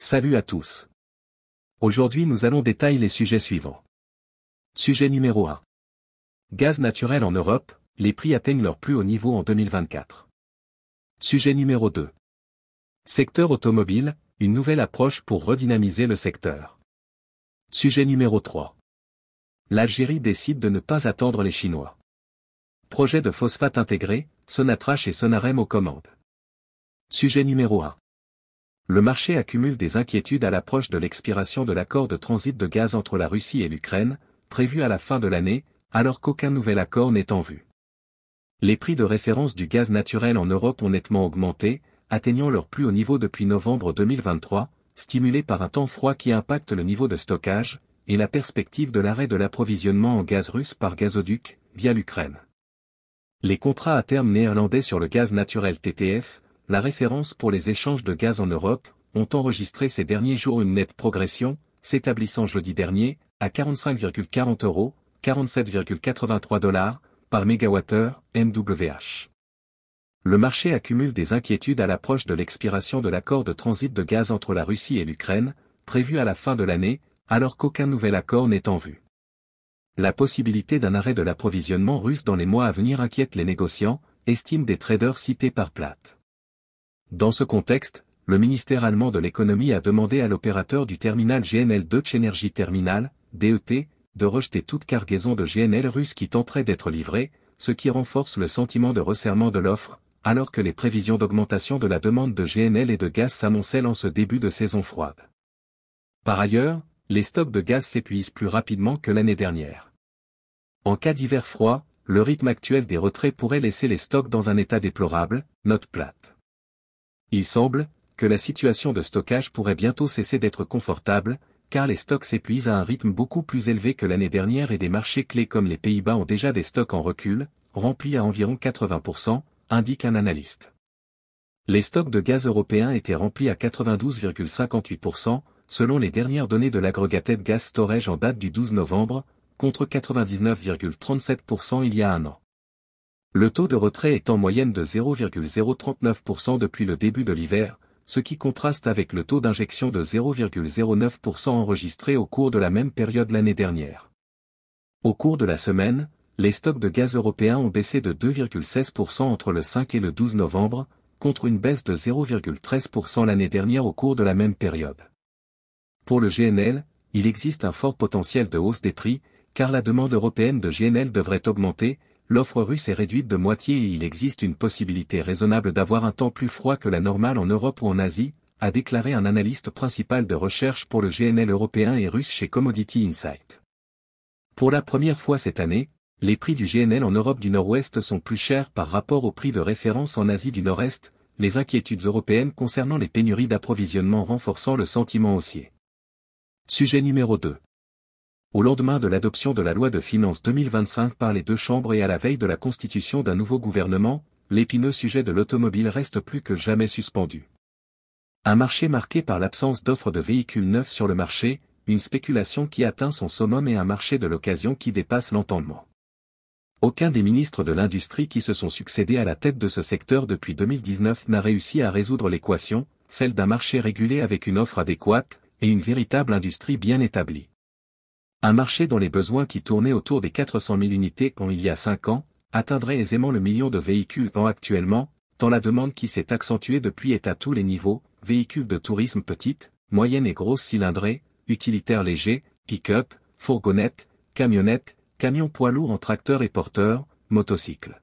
Salut à tous. Aujourd'hui nous allons détailler les sujets suivants. Sujet numéro 1. Gaz naturel en Europe, les prix atteignent leur plus haut niveau en 2024. Sujet numéro 2. Secteur automobile, une nouvelle approche pour redynamiser le secteur. Sujet numéro 3. L'Algérie décide de ne pas attendre les Chinois. Projet de phosphate intégré, Sonatrach et Sonarem aux commandes. Sujet numéro 1 le marché accumule des inquiétudes à l'approche de l'expiration de l'accord de transit de gaz entre la Russie et l'Ukraine, prévu à la fin de l'année, alors qu'aucun nouvel accord n'est en vue. Les prix de référence du gaz naturel en Europe ont nettement augmenté, atteignant leur plus haut niveau depuis novembre 2023, stimulés par un temps froid qui impacte le niveau de stockage, et la perspective de l'arrêt de l'approvisionnement en gaz russe par gazoduc, via l'Ukraine. Les contrats à terme néerlandais sur le gaz naturel TTF, la référence pour les échanges de gaz en Europe, ont enregistré ces derniers jours une nette progression, s'établissant jeudi dernier, à 45,40 euros, 47,83 dollars, par mégawattheure, MWH. Le marché accumule des inquiétudes à l'approche de l'expiration de l'accord de transit de gaz entre la Russie et l'Ukraine, prévu à la fin de l'année, alors qu'aucun nouvel accord n'est en vue. La possibilité d'un arrêt de l'approvisionnement russe dans les mois à venir inquiète les négociants, estiment des traders cités par Platte. Dans ce contexte, le ministère allemand de l'économie a demandé à l'opérateur du terminal GNL Deutsche Energie Terminal, DET, de rejeter toute cargaison de GNL russe qui tenterait d'être livrée, ce qui renforce le sentiment de resserrement de l'offre, alors que les prévisions d'augmentation de la demande de GNL et de gaz s'amoncellent en ce début de saison froide. Par ailleurs, les stocks de gaz s'épuisent plus rapidement que l'année dernière. En cas d'hiver froid, le rythme actuel des retraits pourrait laisser les stocks dans un état déplorable, note plate. Il semble que la situation de stockage pourrait bientôt cesser d'être confortable, car les stocks s'épuisent à un rythme beaucoup plus élevé que l'année dernière et des marchés clés comme les Pays-Bas ont déjà des stocks en recul, remplis à environ 80%, indique un analyste. Les stocks de gaz européens étaient remplis à 92,58%, selon les dernières données de l'Aggregated Gaz Storage en date du 12 novembre, contre 99,37% il y a un an. Le taux de retrait est en moyenne de 0,039% depuis le début de l'hiver, ce qui contraste avec le taux d'injection de 0,09% enregistré au cours de la même période l'année dernière. Au cours de la semaine, les stocks de gaz européens ont baissé de 2,16% entre le 5 et le 12 novembre, contre une baisse de 0,13% l'année dernière au cours de la même période. Pour le GNL, il existe un fort potentiel de hausse des prix, car la demande européenne de GNL devrait augmenter, l'offre russe est réduite de moitié et il existe une possibilité raisonnable d'avoir un temps plus froid que la normale en Europe ou en Asie, a déclaré un analyste principal de recherche pour le GNL européen et russe chez Commodity Insight. Pour la première fois cette année, les prix du GNL en Europe du Nord-Ouest sont plus chers par rapport aux prix de référence en Asie du Nord-Est, les inquiétudes européennes concernant les pénuries d'approvisionnement renforçant le sentiment haussier. Sujet numéro 2 au lendemain de l'adoption de la loi de finances 2025 par les deux chambres et à la veille de la constitution d'un nouveau gouvernement, l'épineux sujet de l'automobile reste plus que jamais suspendu. Un marché marqué par l'absence d'offres de véhicules neufs sur le marché, une spéculation qui atteint son summum et un marché de l'occasion qui dépasse l'entendement. Aucun des ministres de l'industrie qui se sont succédés à la tête de ce secteur depuis 2019 n'a réussi à résoudre l'équation, celle d'un marché régulé avec une offre adéquate, et une véritable industrie bien établie. Un marché dont les besoins qui tournaient autour des 400 000 unités quand il y a 5 ans, atteindrait aisément le million de véhicules en actuellement, tant la demande qui s'est accentuée depuis est à tous les niveaux, véhicules de tourisme petites, moyennes et grosses cylindrées, utilitaires légers, pick-up, fourgonnettes, camionnettes, camions poids lourds en tracteurs et porteurs, motocycles.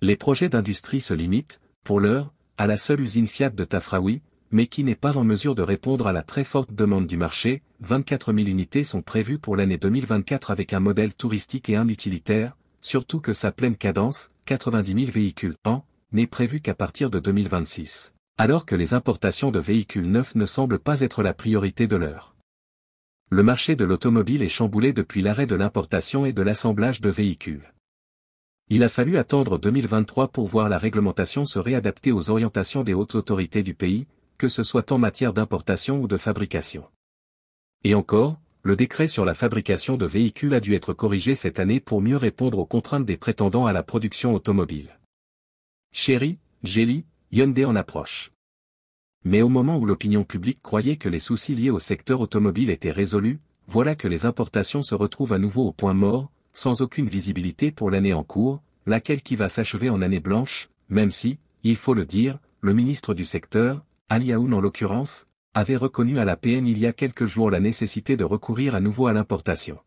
Les projets d'industrie se limitent, pour l'heure, à la seule usine Fiat de Tafraoui, mais qui n'est pas en mesure de répondre à la très forte demande du marché, 24 000 unités sont prévues pour l'année 2024 avec un modèle touristique et un utilitaire, surtout que sa pleine cadence, 90 000 véhicules en, n'est prévue qu'à partir de 2026, alors que les importations de véhicules neufs ne semblent pas être la priorité de l'heure. Le marché de l'automobile est chamboulé depuis l'arrêt de l'importation et de l'assemblage de véhicules. Il a fallu attendre 2023 pour voir la réglementation se réadapter aux orientations des hautes autorités du pays, que ce soit en matière d'importation ou de fabrication. Et encore, le décret sur la fabrication de véhicules a dû être corrigé cette année pour mieux répondre aux contraintes des prétendants à la production automobile. Chéri, Jelly, Hyundai en approche. Mais au moment où l'opinion publique croyait que les soucis liés au secteur automobile étaient résolus, voilà que les importations se retrouvent à nouveau au point mort, sans aucune visibilité pour l'année en cours, laquelle qui va s'achever en année blanche, même si, il faut le dire, le ministre du secteur, Ali Aoun en l'occurrence, avait reconnu à la PN il y a quelques jours la nécessité de recourir à nouveau à l'importation.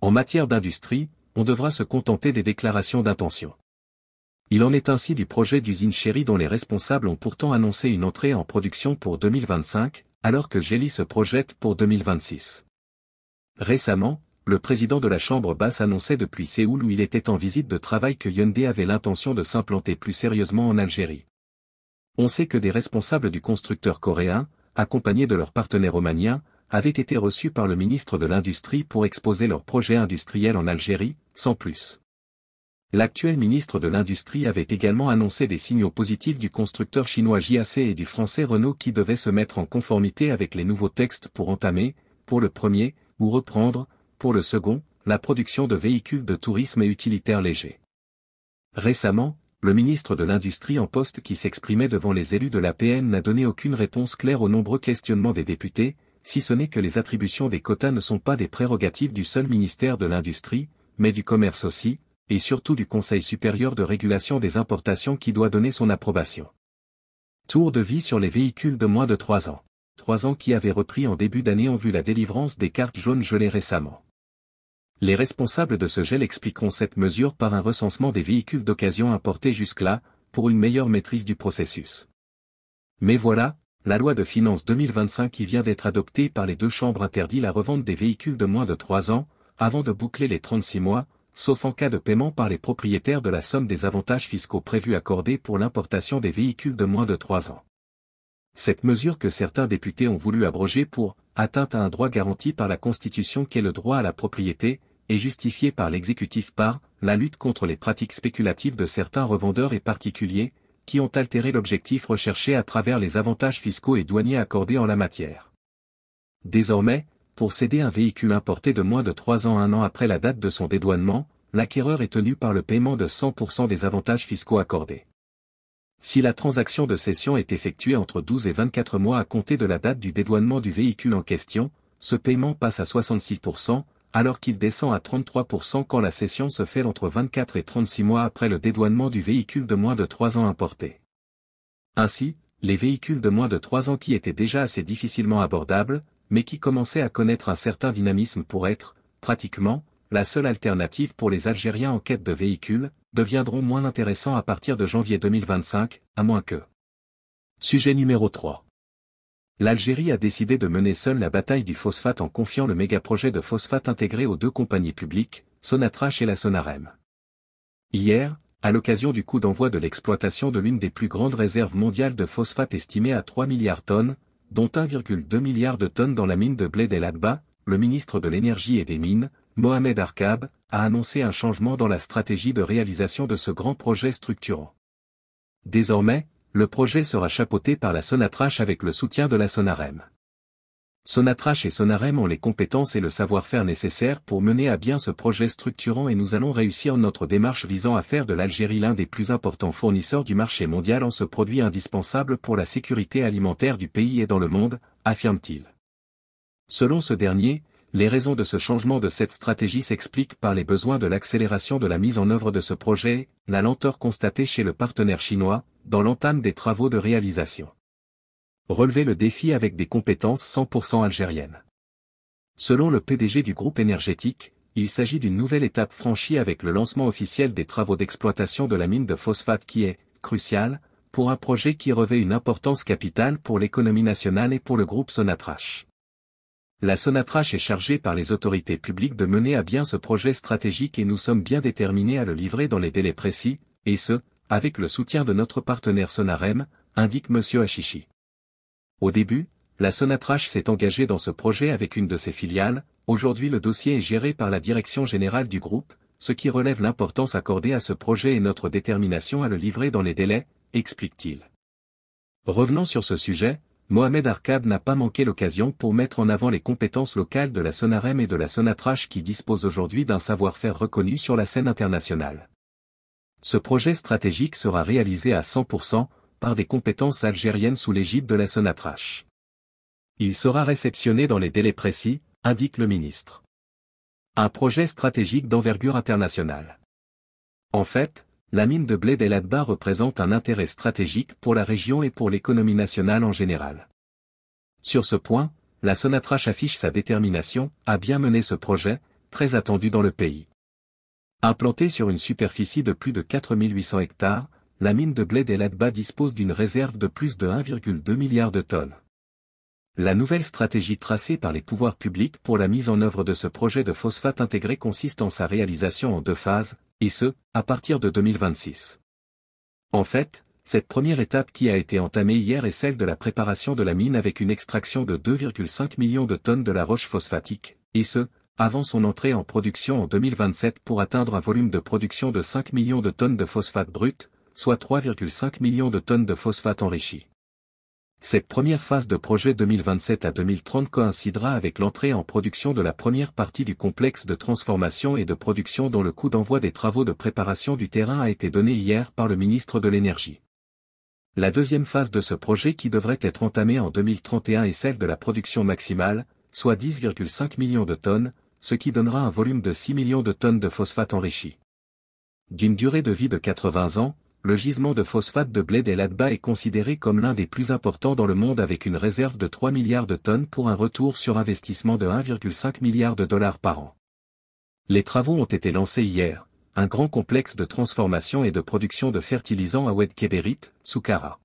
En matière d'industrie, on devra se contenter des déclarations d'intention. Il en est ainsi du projet d'usine Chéri dont les responsables ont pourtant annoncé une entrée en production pour 2025, alors que Gély se projette pour 2026. Récemment, le président de la Chambre basse annonçait depuis Séoul où il était en visite de travail que Hyundai avait l'intention de s'implanter plus sérieusement en Algérie. On sait que des responsables du constructeur coréen, accompagnés de leurs partenaires romaniens, avaient été reçus par le ministre de l'Industrie pour exposer leurs projets industriels en Algérie, sans plus. L'actuel ministre de l'Industrie avait également annoncé des signaux positifs du constructeur chinois JAC et du français Renault qui devaient se mettre en conformité avec les nouveaux textes pour entamer, pour le premier, ou reprendre, pour le second, la production de véhicules de tourisme et utilitaires légers. Récemment, le ministre de l'Industrie en poste qui s'exprimait devant les élus de la PN n'a donné aucune réponse claire aux nombreux questionnements des députés, si ce n'est que les attributions des quotas ne sont pas des prérogatives du seul ministère de l'Industrie, mais du commerce aussi, et surtout du Conseil supérieur de régulation des importations qui doit donner son approbation. Tour de vie sur les véhicules de moins de 3 ans. Trois ans qui avaient repris en début d'année en vue la délivrance des cartes jaunes gelées récemment. Les responsables de ce gel expliqueront cette mesure par un recensement des véhicules d'occasion importés jusque-là, pour une meilleure maîtrise du processus. Mais voilà, la loi de finances 2025 qui vient d'être adoptée par les deux chambres interdit la revente des véhicules de moins de trois ans, avant de boucler les 36 mois, sauf en cas de paiement par les propriétaires de la somme des avantages fiscaux prévus accordés pour l'importation des véhicules de moins de 3 ans. Cette mesure que certains députés ont voulu abroger pour atteinte à un droit garanti par la Constitution qu'est le droit à la propriété, est justifié par l'exécutif par la lutte contre les pratiques spéculatives de certains revendeurs et particuliers, qui ont altéré l'objectif recherché à travers les avantages fiscaux et douaniers accordés en la matière. Désormais, pour céder un véhicule importé de moins de 3 ans un an après la date de son dédouanement, l'acquéreur est tenu par le paiement de 100% des avantages fiscaux accordés. Si la transaction de cession est effectuée entre 12 et 24 mois à compter de la date du dédouanement du véhicule en question, ce paiement passe à 66%, alors qu'il descend à 33% quand la cession se fait entre 24 et 36 mois après le dédouanement du véhicule de moins de 3 ans importé. Ainsi, les véhicules de moins de 3 ans qui étaient déjà assez difficilement abordables, mais qui commençaient à connaître un certain dynamisme pour être, pratiquement, la seule alternative pour les Algériens en quête de véhicules, deviendront moins intéressants à partir de janvier 2025, à moins que. Sujet numéro 3 l'Algérie a décidé de mener seule la bataille du phosphate en confiant le méga-projet de phosphate intégré aux deux compagnies publiques, Sonatrach et la Sonarem. Hier, à l'occasion du coup d'envoi de l'exploitation de l'une des plus grandes réserves mondiales de phosphate estimée à 3 milliards de tonnes, dont 1,2 milliard de tonnes dans la mine de Bled El adba le ministre de l'Énergie et des Mines, Mohamed Arkab, a annoncé un changement dans la stratégie de réalisation de ce grand projet structurant. Désormais, le projet sera chapeauté par la Sonatrach avec le soutien de la Sonarem. Sonatrach et Sonarem ont les compétences et le savoir-faire nécessaires pour mener à bien ce projet structurant et nous allons réussir notre démarche visant à faire de l'Algérie l'un des plus importants fournisseurs du marché mondial en ce produit indispensable pour la sécurité alimentaire du pays et dans le monde, affirme-t-il. Selon ce dernier, les raisons de ce changement de cette stratégie s'expliquent par les besoins de l'accélération de la mise en œuvre de ce projet, la lenteur constatée chez le partenaire chinois, dans l'entame des travaux de réalisation. Relever le défi avec des compétences 100% algériennes. Selon le PDG du groupe énergétique, il s'agit d'une nouvelle étape franchie avec le lancement officiel des travaux d'exploitation de la mine de phosphate qui est, crucial, pour un projet qui revêt une importance capitale pour l'économie nationale et pour le groupe Sonatrach. La Sonatrach est chargée par les autorités publiques de mener à bien ce projet stratégique et nous sommes bien déterminés à le livrer dans les délais précis, et ce, avec le soutien de notre partenaire Sonarem, indique M. Achichi. Au début, la Sonatrache s'est engagée dans ce projet avec une de ses filiales, aujourd'hui le dossier est géré par la direction générale du groupe, ce qui relève l'importance accordée à ce projet et notre détermination à le livrer dans les délais, explique-t-il. Revenant sur ce sujet, Mohamed Arkab n'a pas manqué l'occasion pour mettre en avant les compétences locales de la Sonarem et de la Sonatrache qui disposent aujourd'hui d'un savoir-faire reconnu sur la scène internationale. Ce projet stratégique sera réalisé à 100% par des compétences algériennes sous l'égide de la Sonatrach. Il sera réceptionné dans les délais précis, indique le ministre. Un projet stratégique d'envergure internationale. En fait, la mine de blé d'El Adba représente un intérêt stratégique pour la région et pour l'économie nationale en général. Sur ce point, la Sonatrach affiche sa détermination à bien mener ce projet, très attendu dans le pays. Implantée sur une superficie de plus de 4800 hectares, la mine de blé d'Eladba dispose d'une réserve de plus de 1,2 milliard de tonnes. La nouvelle stratégie tracée par les pouvoirs publics pour la mise en œuvre de ce projet de phosphate intégré consiste en sa réalisation en deux phases, et ce, à partir de 2026. En fait, cette première étape qui a été entamée hier est celle de la préparation de la mine avec une extraction de 2,5 millions de tonnes de la roche phosphatique, et ce, avant son entrée en production en 2027 pour atteindre un volume de production de 5 millions de tonnes de phosphate brut, soit 3,5 millions de tonnes de phosphate enrichi. Cette première phase de projet 2027 à 2030 coïncidera avec l'entrée en production de la première partie du complexe de transformation et de production dont le coût d'envoi des travaux de préparation du terrain a été donné hier par le ministre de l'Énergie. La deuxième phase de ce projet qui devrait être entamée en 2031 est celle de la production maximale, soit 10,5 millions de tonnes, ce qui donnera un volume de 6 millions de tonnes de phosphate enrichi. D'une durée de vie de 80 ans, le gisement de phosphate de Bled El Adba est considéré comme l'un des plus importants dans le monde avec une réserve de 3 milliards de tonnes pour un retour sur investissement de 1,5 milliard de dollars par an. Les travaux ont été lancés hier, un grand complexe de transformation et de production de fertilisants à Wedkeberit, Soukara.